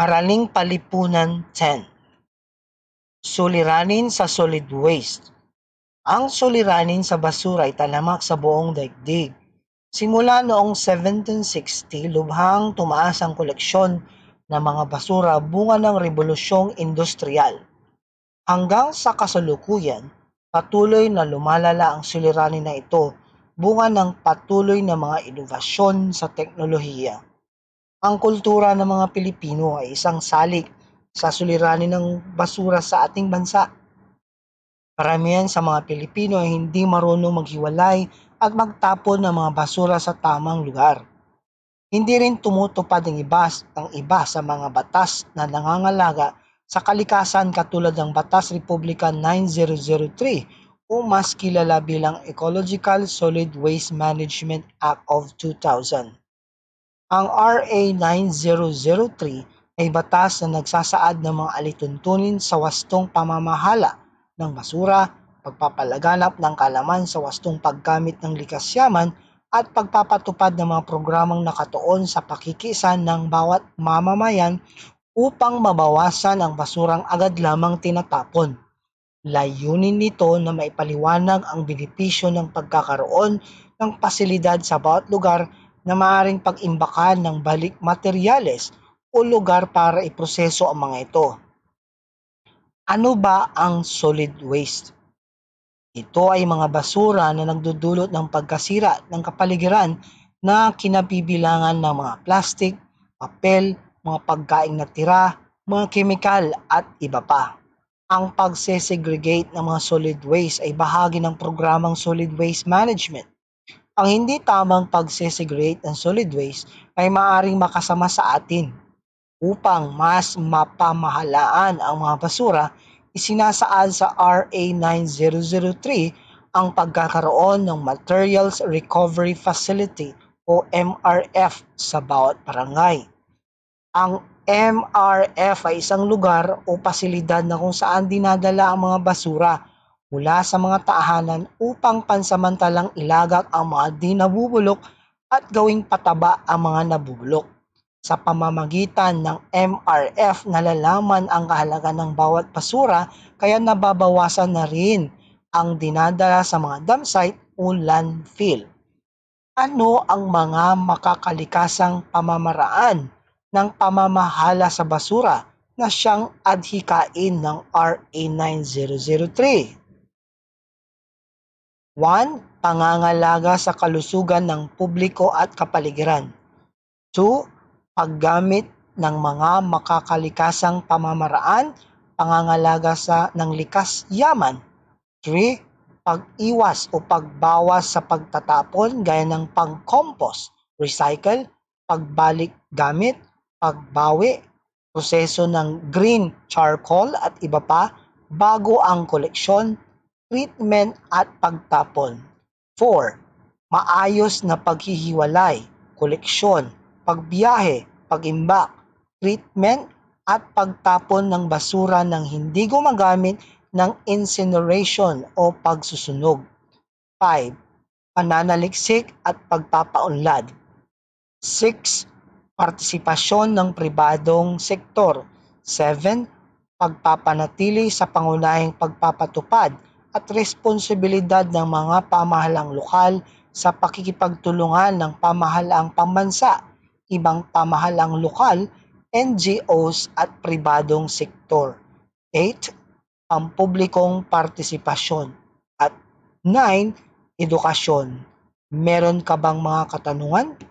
Araling Palipunan 10 Suliranin sa Solid Waste Ang suliranin sa basura ay talamak sa buong daigdig. Simula noong 1760, lubhang tumaas ang koleksyon ng mga basura bunga ng rebolusyong industrial. Hanggang sa kasalukuyan, patuloy na lumalala ang suliranin na ito bunga ng patuloy na mga inovasyon sa teknolohiya. Ang kultura ng mga Pilipino ay isang salik sa suliranin ng basura sa ating bansa. Karamihan sa mga Pilipino ay hindi marunong maghiwalay at magtapon ng mga basura sa tamang lugar. Hindi rin tumutupad ang iba, ang iba sa mga batas na nangangalaga sa kalikasan katulad ng Batas Republika 9003 o mas kilala bilang Ecological Solid Waste Management Act of 2000. Ang RA 9003 ay batas na nagsasaad ng mga alituntunin sa wastong pamamahala ng basura, pagpapalaganap ng kalaman sa wastong paggamit ng likas yaman at pagpapatupad ng mga programang nakatuon sa pakikisan ng bawat mamamayan upang mabawasan ang basurang agad lamang tinatapon. Layunin nito na maipaliwanag ang benepisyo ng pagkakaroon ng pasilidad sa bawat lugar na maaaring pag-imbakan ng balik materyales o lugar para iproseso ang mga ito. Ano ba ang solid waste? Ito ay mga basura na nagdudulot ng pagkasira ng kapaligiran na kinabibilangan ng mga plastik, papel, mga pagkain na tira, mga kemikal at iba pa. Ang pagsesegregate ng mga solid waste ay bahagi ng programang solid waste management ang hindi tamang pagsesigrate ng solid waste ay maaaring makasama sa atin upang mas mapamahalaan ang mga basura isinasaad sa RA 9003 ang pagkakaroon ng Materials Recovery Facility o MRF sa bawat barangay. Ang MRF ay isang lugar o pasilidad na kung saan dinadala ang mga basura mula sa mga tahanan upang pansamantalang ilagak ang mga di nabubulok at gawing pataba ang mga nabubulok. Sa pamamagitan ng MRF nalalaman ang kahalaga ng bawat basura kaya nababawasan na rin ang dinadala sa mga dump site o landfill. Ano ang mga makakalikasang pamamaraan ng pamamahala sa basura na siyang adhikain ng RA 9003? 1. Pangangalaga sa kalusugan ng publiko at kapaligiran. 2. Paggamit ng mga makakalikasang pamamaraan, pangangalaga sa ng likas yaman. 3. Pag-iwas o pagbawas sa pagtatapon gaya ng pag compost recycle, pagbalik gamit, pagbawi, proseso ng green charcoal at iba pa bago ang koleksyon treatment at pagtapon. 4. Maayos na paghihiwalay, koleksyon, pagbiyahe, pagimbak, treatment at pagtapon ng basura ng hindi gumagamit ng incineration o pagsusunog. 5. Pananaliksik at pagpapaunlad. 6. Partisipasyon ng pribadong sektor. 7. Pagpapanatili sa pangunahing pagpapatupad at responsibilidad ng mga pamahalang lokal sa pakikipagtulungan ng pamahalaang pambansa, ibang pamahalang lokal, NGOs at pribadong sektor. 8. Ang publikong partisipasyon. At 9. Edukasyon. Meron ka bang mga katanungan?